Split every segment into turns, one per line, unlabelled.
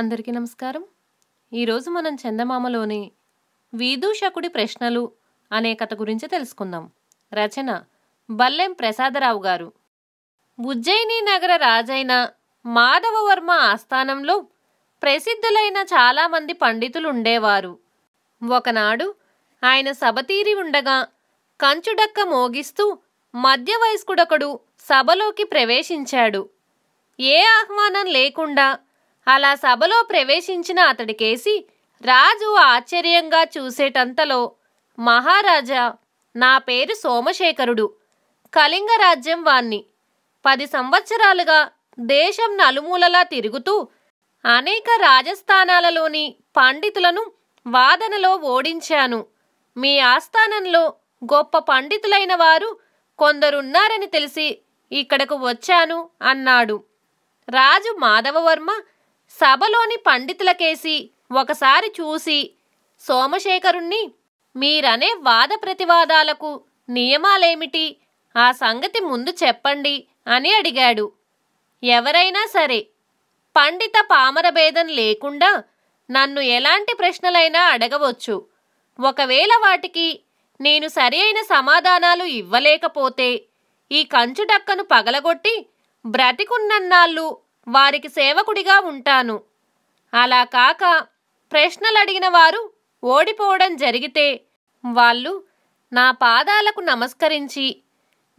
అందరికీ నమస్కారం ఈరోజు మనం చందమామలోని వీధూషకుడి ప్రశ్నలు అనే కథ గురించి తెలుసుకుందాం రచన బల్లెం ప్రసాదరావు గారు ఉజ్జయిని నగర రాజైన మాధవవర్మ ఆస్థానంలో ప్రసిద్ధులైన చాలామంది పండితులు ఉండేవారు ఒకనాడు ఆయన సభతీరి ఉండగా కంచుడక్క మోగిస్తూ మధ్య వయస్కుడొకడు సభలోకి ప్రవేశించాడు ఏ ఆహ్వానం లేకుండా అలా సభలో ప్రవేశించిన అతడికేసి రాజు ఆశ్చర్యంగా చూసేటంతలో మహారాజా నా పేరు సోమశేఖరుడు కళింగ రాజ్యం వాణ్ణి పది సంవత్సరాలుగా దేశం నలుమూలలా తిరుగుతూ అనేక రాజస్థానాలలోని పండితులను వాదనలో ఓడించాను మీ ఆస్థానంలో గొప్ప పండితులైన వారు కొందరున్నారని తెలిసి ఇక్కడకు వచ్చాను అన్నాడు రాజు మాధవవర్మ సభలోని పండితులకేసి ఒకసారి చూసి సోమశేఖరుణ్ణి మీరనే వాద ప్రతివాదాలకు నియమాలేమిటి ఆ సంగతి ముందు చెప్పండి అని అడిగాడు ఎవరైనా సరే పండిత పామరభేదం లేకుండా నన్ను ఎలాంటి ప్రశ్నలైనా అడగవచ్చు ఒకవేళ వాటికి నేను సరి అయిన సమాధానాలు ఇవ్వలేకపోతే ఈ కంచుటక్కను పగలగొట్టి బ్రతికున్నన్నాళ్ళు వారికి సేవకుడిగా ఉంటాను అలా కాక ప్రశ్నలు అడిగిన వారు ఓడిపోవడం జరిగితే వాళ్ళు నా పాదాలకు నమస్కరించి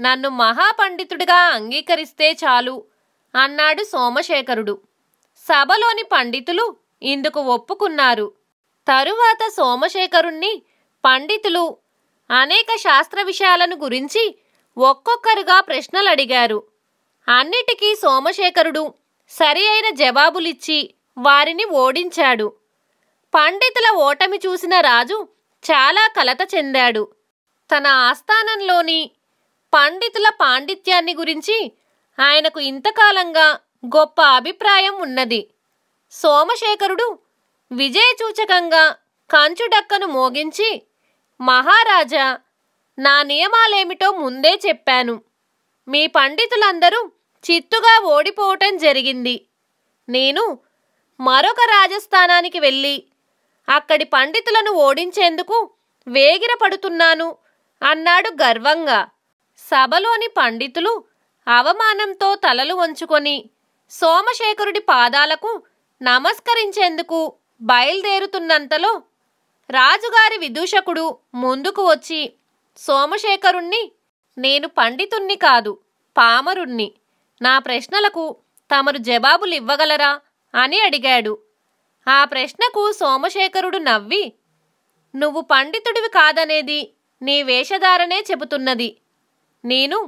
నన్ను మహాపండితుడిగా అంగీకరిస్తే చాలు అన్నాడు సోమశేఖరుడు సభలోని పండితులు ఇందుకు ఒప్పుకున్నారు తరువాత సోమశేఖరుణ్ణి పండితులు అనేక శాస్త్ర విషయాలను గురించి ఒక్కొక్కరుగా ప్రశ్నలు అడిగారు అన్నిటికీ సోమశేఖరుడు సరి అయిన జవాబులిచ్చి వారిని ఓడించాడు పండితుల ఓటమి చూసిన రాజు చాలా కలత చెందాడు తన ఆస్థానంలోని పండితుల పాండిత్యాన్ని గురించి ఆయనకు ఇంతకాలంగా గొప్ప అభిప్రాయం ఉన్నది సోమశేఖరుడు విజయచూచకంగా కంచుడక్కను మోగించి మహారాజా నా నియమాలేమిటో ముందే చెప్పాను మీ పండితులందరూ చిత్తుగా ఓడిపోవటం జరిగింది నేను మరొక రాజస్థానానికి వెళ్ళి అక్కడి పండితులను ఓడించేందుకు వేగిర పడుతున్నాను అన్నాడు గర్వంగా సభలోని పండితులు అవమానంతో తలలు వంచుకొని సోమశేఖరుడి పాదాలకు నమస్కరించేందుకు బయలుదేరుతున్నంతలో రాజుగారి విదూషకుడు ముందుకు వచ్చి సోమశేఖరుణ్ణి నేను పండితుణ్ణి కాదు పామరుణ్ణి నా ప్రశ్నలకు తమరు జవాబులు ఇవ్వగలరా అని అడిగాడు ఆ ప్రశ్నకు సోమశేఖరుడు నవ్వి నువ్వు పండితుడివి కాదనేది నీ వేషధారనే చెబుతున్నది నేను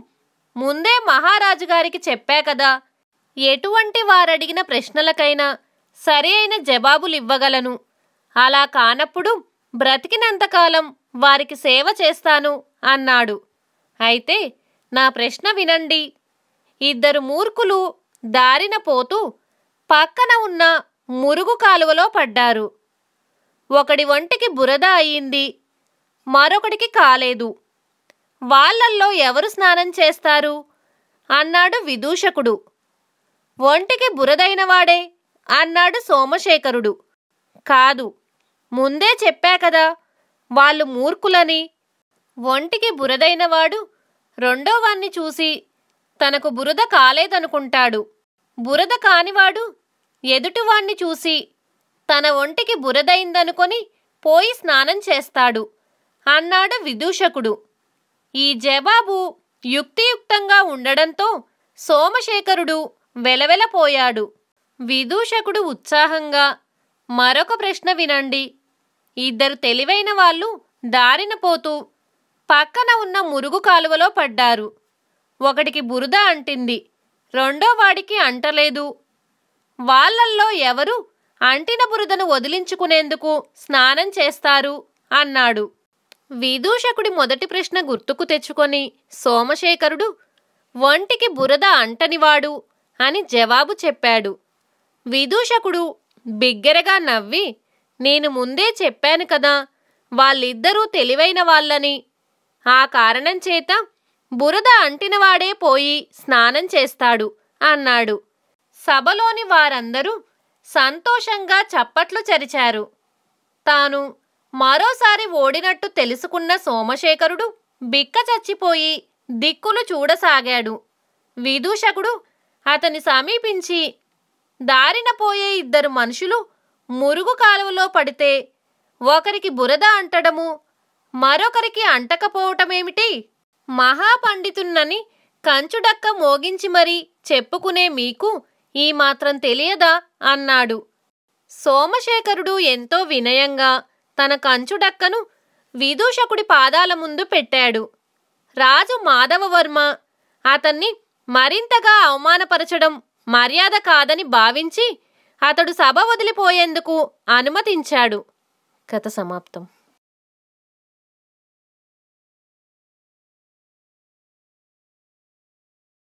ముందే మహారాజుగారికి చెప్పాకదా చెప్పా కదా ఎటువంటి వారడిగిన ప్రశ్నలకైనా సరి అయిన జవాబులివ్వగలను అలా కానప్పుడు బ్రతికినంతకాలం వారికి సేవ చేస్తాను అన్నాడు అయితే నా ప్రశ్న వినండి ఇద్దరు మూర్ఖులు దారిన పోతూ పక్కన ఉన్న మురుగు కాలువలో పడ్డారు ఒకడి ఒంటికి బురద అయింది మరొకడికి కాలేదు వాళ్ళల్లో ఎవరు స్నానం చేస్తారు అన్నాడు విదూషకుడు ఒంటికి బురదైనవాడే అన్నాడు సోమశేఖరుడు కాదు ముందే చెప్పా కదా వాళ్ళు మూర్ఖులని ఒంటికి బురదైనవాడు రెండోవాన్ని చూసి తనకు బురద కాలేదనుకుంటాడు బురద కానివాడు ఎదుటివాణ్ణి చూసి తన ఒంటికి బురదైందనుకొని పోయి స్నానం చేస్తాడు అన్నాడు విదూషకుడు ఈ జవాబు యుక్తియుక్తంగా ఉండడంతో సోమశేఖరుడు వెలవెలపోయాడు విదూషకుడు ఉత్సాహంగా మరొక ప్రశ్న వినండి ఇద్దరు తెలివైన వాళ్ళు దారిన పోతూ పక్కన ఉన్న మురుగు కాలువలో పడ్డారు ఒకటికి బురద అంటింది రెండో వాడికి అంటలేదు వాళ్ళల్లో ఎవరు అంటిన బురదను వదిలించుకునేందుకు స్నానం చేస్తారు అన్నాడు విదూషకుడి మొదటి ప్రశ్న గుర్తుకు తెచ్చుకొని సోమశేఖరుడు ఒంటికి బురద అంటనివాడు అని జవాబు చెప్పాడు విదూషకుడు బిగ్గరగా నవ్వి నేను ముందే చెప్పాను కదా వాళ్ళిద్దరూ తెలివైన వాళ్ళని ఆ కారణం చేత బురద అంటినవాడే పోయి స్నానం చేస్తాడు అన్నాడు సభలోని వారందరూ సంతోషంగా చప్పట్లు చరిచారు తాను మరోసారి ఓడినట్టు తెలుసుకున్న సోమశేఖరుడు బిక్క చచ్చిపోయి దిక్కులు చూడసాగాడు విదూషకుడు అతని సమీపించి దారిన పోయే ఇద్దరు మనుషులు మురుగు కాలువలో పడితే ఒకరికి బురద అంటడము మరొకరికి అంటకపోవటమేమిటి మహాపండితున్నని కంచుడక్క మోగించి మరీ చెప్పుకునే మీకు ఈ మాత్రం తెలియదా అన్నాడు సోమశేఖరుడు ఎంతో వినయంగా తన కంచుడక్కను విదూషకుడి పాదాల ముందు పెట్టాడు రాజు మాధవవర్మ అతన్ని మరింతగా అవమానపరచడం మర్యాద కాదని భావించి అతడు సభ వదిలిపోయేందుకు అనుమతించాడు కథ సమాప్తం